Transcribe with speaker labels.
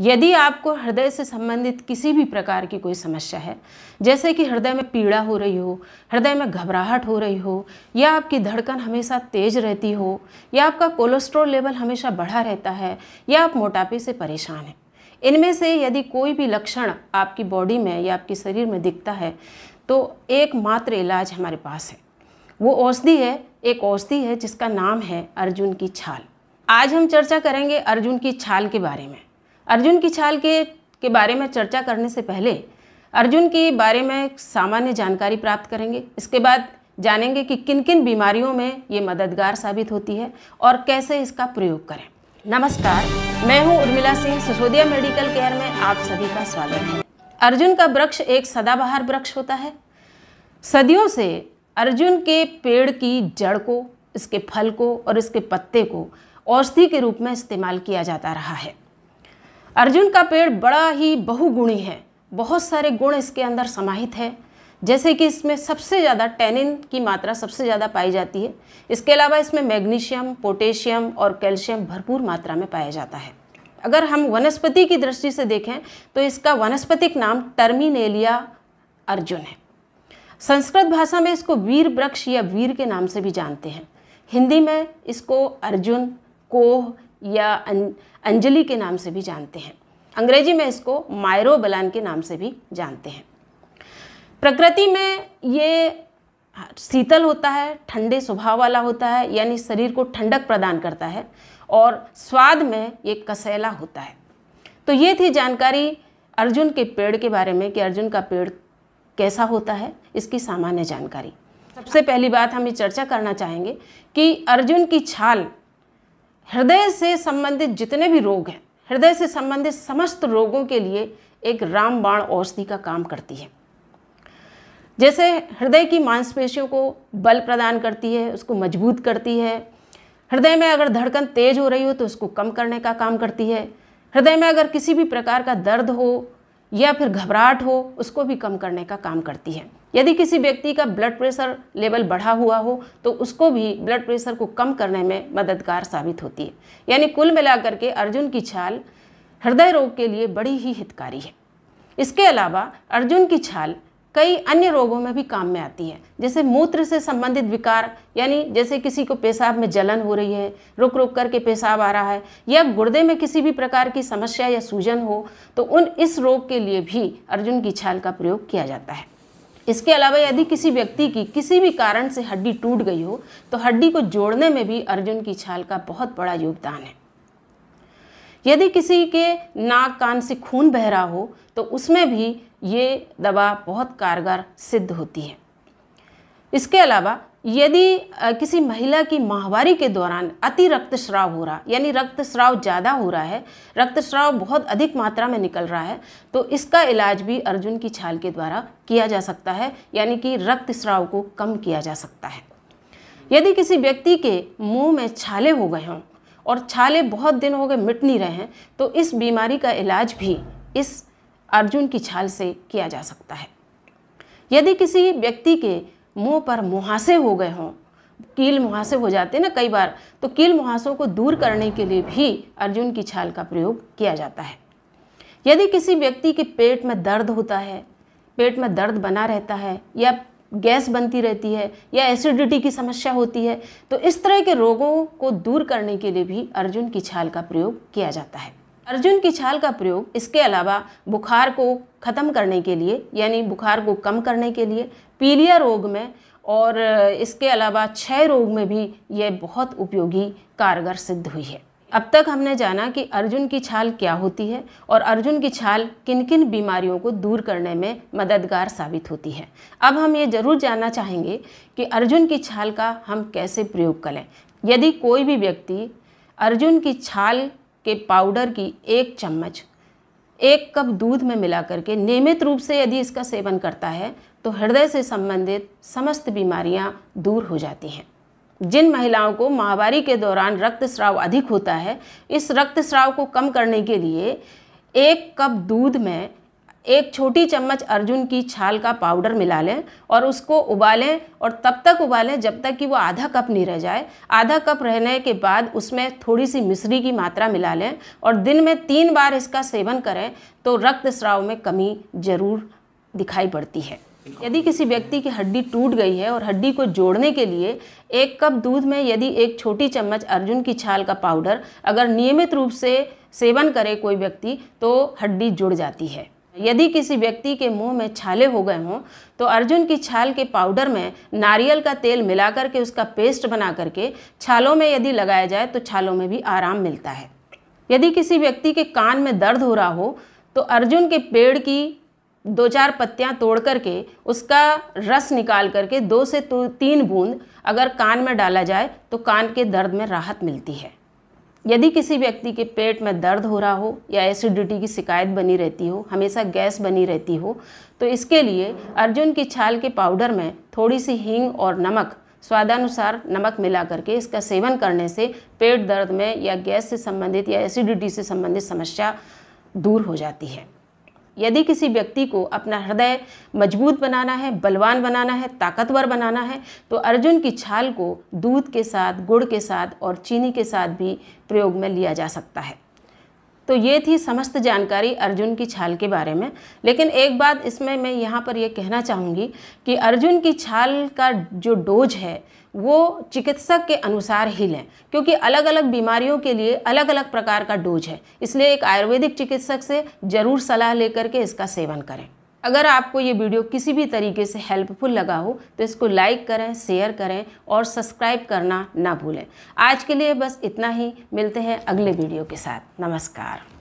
Speaker 1: यदि आपको हृदय से संबंधित किसी भी प्रकार की कोई समस्या है जैसे कि हृदय में पीड़ा हो रही हो हृदय में घबराहट हो रही हो या आपकी धड़कन हमेशा तेज रहती हो या आपका कोलेस्ट्रॉल लेवल हमेशा बढ़ा रहता है या आप मोटापे से परेशान हैं इनमें से यदि कोई भी लक्षण आपकी बॉडी में या आपके शरीर में दिखता है तो एकमात्र इलाज हमारे पास है वो औषधि है एक औषधि है जिसका नाम है अर्जुन की छाल आज हम चर्चा करेंगे अर्जुन की छाल के बारे में अर्जुन की छाल के के बारे में चर्चा करने से पहले अर्जुन के बारे में सामान्य जानकारी प्राप्त करेंगे इसके बाद जानेंगे कि किन किन बीमारियों में ये मददगार साबित होती है और कैसे इसका प्रयोग करें नमस्कार मैं हूं उर्मिला सिंह सिसोदिया मेडिकल केयर में आप सभी का स्वागत है अर्जुन का वृक्ष एक सदाबहार वृक्ष होता है सदियों से अर्जुन के पेड़ की जड़ को इसके फल को और इसके पत्ते को औषधि के रूप में इस्तेमाल किया जाता रहा है अर्जुन का पेड़ बड़ा ही बहुगुणी है बहुत सारे गुण इसके अंदर समाहित है जैसे कि इसमें सबसे ज़्यादा टेनिन की मात्रा सबसे ज़्यादा पाई जाती है इसके अलावा इसमें मैग्नीशियम पोटेशियम और कैल्शियम भरपूर मात्रा में पाया जाता है अगर हम वनस्पति की दृष्टि से देखें तो इसका वनस्पतिक नाम टर्मिनेलिया अर्जुन है संस्कृत भाषा में इसको वीर वृक्ष या वीर के नाम से भी जानते हैं हिंदी में इसको अर्जुन कोह या अं, अंजलि के नाम से भी जानते हैं अंग्रेजी में इसको मायरो बलान के नाम से भी जानते हैं प्रकृति में ये शीतल होता है ठंडे स्वभाव वाला होता है यानी शरीर को ठंडक प्रदान करता है और स्वाद में ये कसैला होता है तो ये थी जानकारी अर्जुन के पेड़ के बारे में कि अर्जुन का पेड़ कैसा होता है इसकी सामान्य जानकारी सबसे पहली बात हम ये चर्चा करना चाहेंगे कि अर्जुन की छाल हृदय से संबंधित जितने भी रोग हैं हृदय से संबंधित समस्त रोगों के लिए एक रामबाण औषधि का काम करती है जैसे हृदय की मांसपेशियों को बल प्रदान करती है उसको मजबूत करती है हृदय में अगर धड़कन तेज हो रही हो तो उसको कम करने का काम करती है हृदय में अगर किसी भी प्रकार का दर्द हो या फिर घबराहट हो उसको भी कम करने का काम करती है यदि किसी व्यक्ति का ब्लड प्रेशर लेवल बढ़ा हुआ हो तो उसको भी ब्लड प्रेशर को कम करने में मददगार साबित होती है यानी कुल मिलाकर के अर्जुन की छाल हृदय रोग के लिए बड़ी ही हितकारी है इसके अलावा अर्जुन की छाल कई अन्य रोगों में भी काम में आती है जैसे मूत्र से संबंधित विकार यानी जैसे किसी को पेशाब में जलन हो रही है रुक रुक करके पेशाब आ रहा है या गुर्दे में किसी भी प्रकार की समस्या या सूजन हो तो उन इस रोग के लिए भी अर्जुन की छाल का प्रयोग किया जाता है इसके अलावा यदि किसी व्यक्ति की किसी भी कारण से हड्डी टूट गई हो तो हड्डी को जोड़ने में भी अर्जुन की छाल का बहुत बड़ा योगदान है यदि किसी के नाक कान से खून बह रहा हो तो उसमें भी ये दवा बहुत कारगर सिद्ध होती है इसके अलावा यदि किसी महिला की माहवारी के दौरान अति रक्तस्राव हो रहा यानी रक्तस्राव ज़्यादा हो रहा है रक्तस्राव बहुत अधिक मात्रा में निकल रहा है तो इसका इलाज भी अर्जुन की छाल के द्वारा किया जा सकता है यानी कि रक्तस्राव को कम किया जा सकता है यदि किसी व्यक्ति के मुंह में छाले हो गए हों और छाले बहुत दिन हो गए मिट नहीं रहे हैं तो इस बीमारी का इलाज भी इस अर्जुन की छाल से किया जा सकता है यदि किसी व्यक्ति के मुंह पर मुहासे हो गए हों कील मुहासे हो जाते हैं ना कई बार तो कील मुहासों को दूर करने के लिए भी अर्जुन की छाल का प्रयोग किया जाता है यदि किसी व्यक्ति के पेट में दर्द होता है पेट में दर्द बना रहता है या गैस बनती रहती है या एसिडिटी की समस्या होती है तो इस तरह के रोगों को दूर करने के लिए भी अर्जुन की छाल का प्रयोग किया जाता है अर्जुन की छाल का प्रयोग इसके अलावा बुखार को ख़त्म करने के लिए यानी बुखार को कम करने के लिए पीलिया रोग में और इसके अलावा क्षय रोग में भी यह बहुत उपयोगी कारगर सिद्ध हुई है अब तक हमने जाना कि अर्जुन की छाल क्या होती है और अर्जुन की छाल किन किन बीमारियों को दूर करने में मददगार साबित होती है अब हम ये ज़रूर जानना चाहेंगे कि अर्जुन की छाल का हम कैसे प्रयोग करें यदि कोई भी व्यक्ति अर्जुन की छाल के पाउडर की एक चम्मच एक कप दूध में मिला करके नियमित रूप से यदि इसका सेवन करता है तो हृदय से संबंधित समस्त बीमारियाँ दूर हो जाती हैं जिन महिलाओं को माहवारी के दौरान रक्तस्राव अधिक होता है इस रक्तस्राव को कम करने के लिए एक कप दूध में एक छोटी चम्मच अर्जुन की छाल का पाउडर मिला लें और उसको उबालें और तब तक उबालें जब तक कि वो आधा कप नहीं रह जाए आधा कप रहने के बाद उसमें थोड़ी सी मिश्री की मात्रा मिला लें और दिन में तीन बार इसका सेवन करें तो रक्तस्राव में कमी ज़रूर दिखाई पड़ती है यदि किसी व्यक्ति की हड्डी टूट गई है और हड्डी को जोड़ने के लिए एक कप दूध में यदि एक छोटी चम्मच अर्जुन की छाल का पाउडर अगर नियमित रूप से सेवन करे कोई व्यक्ति तो हड्डी जुड़ जाती है यदि किसी व्यक्ति के मुंह में छाले हो गए हों तो अर्जुन की छाल के पाउडर में नारियल का तेल मिला करके उसका पेस्ट बना करके छालों में यदि लगाया जाए तो छालों में भी आराम मिलता है यदि किसी व्यक्ति के कान में दर्द हो रहा हो तो अर्जुन के पेड़ की दो चार पत्तियां तोड़ करके उसका रस निकाल करके दो से तो तीन बूंद अगर कान में डाला जाए तो कान के दर्द में राहत मिलती है यदि किसी व्यक्ति के पेट में दर्द हो रहा हो या एसिडिटी की शिकायत बनी रहती हो हमेशा गैस बनी रहती हो तो इसके लिए अर्जुन की छाल के पाउडर में थोड़ी सी हींग और नमक स्वादानुसार नमक मिला करके इसका सेवन करने से पेट दर्द में या गैस से संबंधित या एसिडिटी से संबंधित समस्या दूर हो जाती है यदि किसी व्यक्ति को अपना हृदय मजबूत बनाना है बलवान बनाना है ताकतवर बनाना है तो अर्जुन की छाल को दूध के साथ गुड़ के साथ और चीनी के साथ भी प्रयोग में लिया जा सकता है तो ये थी समस्त जानकारी अर्जुन की छाल के बारे में लेकिन एक बात इसमें मैं यहाँ पर यह कहना चाहूँगी कि अर्जुन की छाल का जो डोज है वो चिकित्सक के अनुसार ही लें क्योंकि अलग अलग बीमारियों के लिए अलग अलग प्रकार का डोज है इसलिए एक आयुर्वेदिक चिकित्सक से ज़रूर सलाह लेकर के इसका सेवन करें अगर आपको ये वीडियो किसी भी तरीके से हेल्पफुल लगा हो तो इसको लाइक करें शेयर करें और सब्सक्राइब करना ना भूलें आज के लिए बस इतना ही मिलते हैं अगले वीडियो के साथ नमस्कार